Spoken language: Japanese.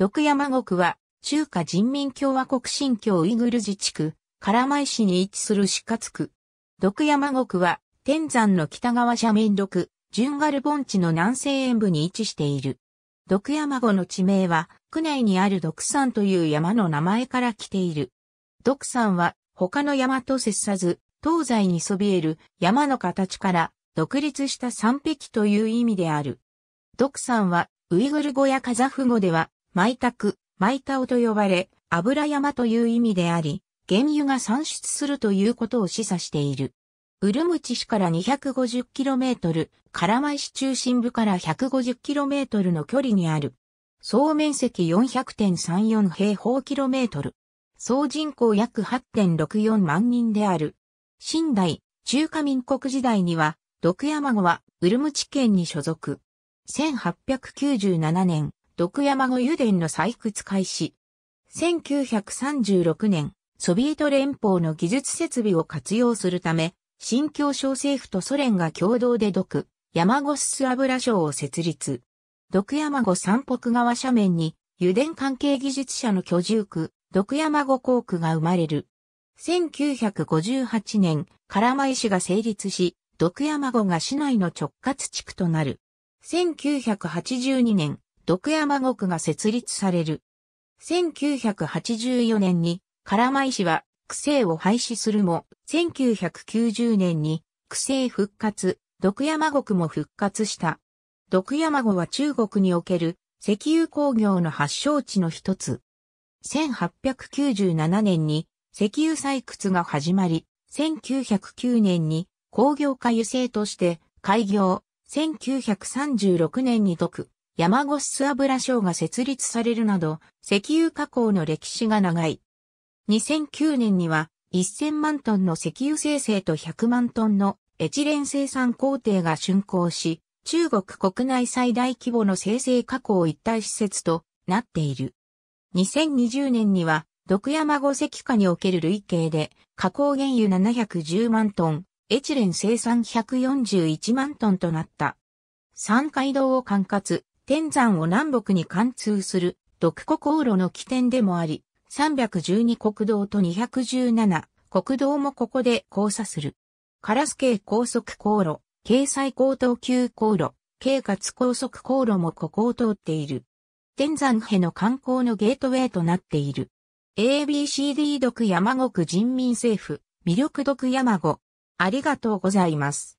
毒山国は、中華人民共和国新疆ウイグル自治区、唐イ市に位置する四日区。毒山国は、天山の北側斜面ンガル盆地の南西沿部に位置している。毒山語の地名は、区内にある独山という山の名前から来ている。独山は、他の山と接さず、東西にそびえる山の形から独立した山壁という意味である。独山はウイグル語やカザフ語ではク、マイ田オと呼ばれ、油山という意味であり、原油が産出するということを示唆している。ウルムチ市から 250km、カラマイ市中心部から 150km の距離にある。総面積400.34平方キロメートル。総人口約8.64万人である。新代、中華民国時代には、毒山後はウルムチ県に所属。1897年、毒山後油田の採掘開始。1936年、ソビエト連邦の技術設備を活用するため、新疆省政府とソ連が共同で毒、山ゴス油省を設立。毒山後三北側斜面に、油田関係技術者の居住区、毒山後校区が生まれる。1958年、唐前市が成立し、毒山後が市内の直轄地区となる。1982年、徳山国が設立される。1984年に、唐米市は、区政を廃止するも、1990年に、区政復活、徳山国も復活した。徳山国は中国における石油工業の発祥地の一つ。1897年に石油採掘が始まり、1909年に工業化輸精として開業、1936年に徳山越ス油賞が設立されるなど、石油加工の歴史が長い。2009年には、1000万トンの石油生成と100万トンのエチレン生産工程が竣工し、中国国内最大規模の生成加工一体施設となっている。2020年には、毒山五石化における累計で、加工原油710万トン、エチレン生産141万トンとなった。三海道を管轄、天山を南北に貫通する独国航路の起点でもあり、312国道と217国道もここで交差する。カラス系高速航路、京西高等級航路、京活高速航路もここを通っている。天山への観光のゲートウェイとなっている。ABCD 独山国人民政府、魅力独山語。ありがとうございます。